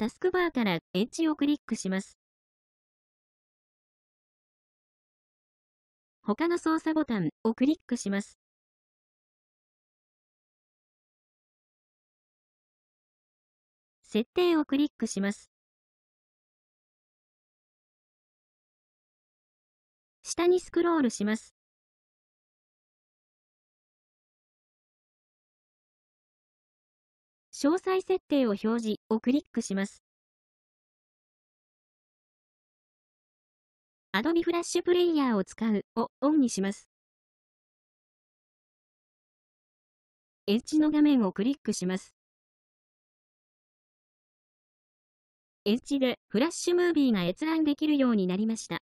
タスクバーからエッジをクリックします。他の操作ボタンをクリックします。設定をクリックします。下にスクロールします。詳細設定を表示をクリックします。Adobe Flash Player を使うをオンにします。エッジの画面をクリックします。エッジでフラッシュムービーが閲覧できるようになりました。